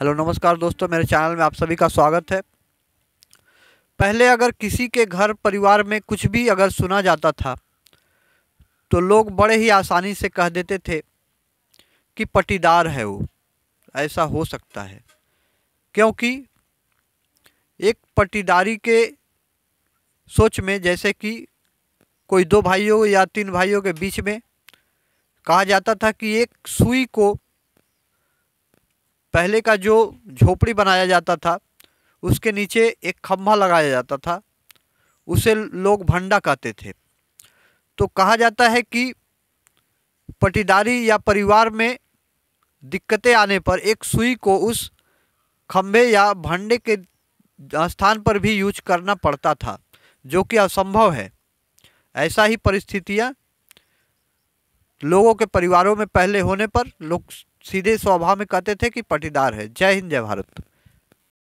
hello नमस्कार दोस्तों मेरे चैनल में आप सभी का स्वागत है पहले अगर किसी के घर परिवार में कुछ भी अगर सुना जाता था तो लोग बड़े ही आसानी से कह देते थे कि पटीदार है वो ऐसा हो सकता है क्योंकि एक पटीदारी के सोच में जैसे कि कोई दो भाइयों या तीन भाइयों के बीच में कहा जाता था कि एक सुई को पहले का जो झोपड़ी बनाया जाता था उसके नीचे एक खम्भा लगाया जाता था उसे लोग भंडा कहते थे तो कहा जाता है कि पटीदारी या परिवार में दिक्कतें आने पर एक सुई को उस खम्भे या भंडे के स्थान पर भी यूज करना पड़ता था जो कि असंभव है ऐसा ही परिस्थितियाँ लोगों के परिवारों में पहले होने पर लोग सीधे स्वभाव में कहते थे कि पटीदार है जय हिंद जय भारत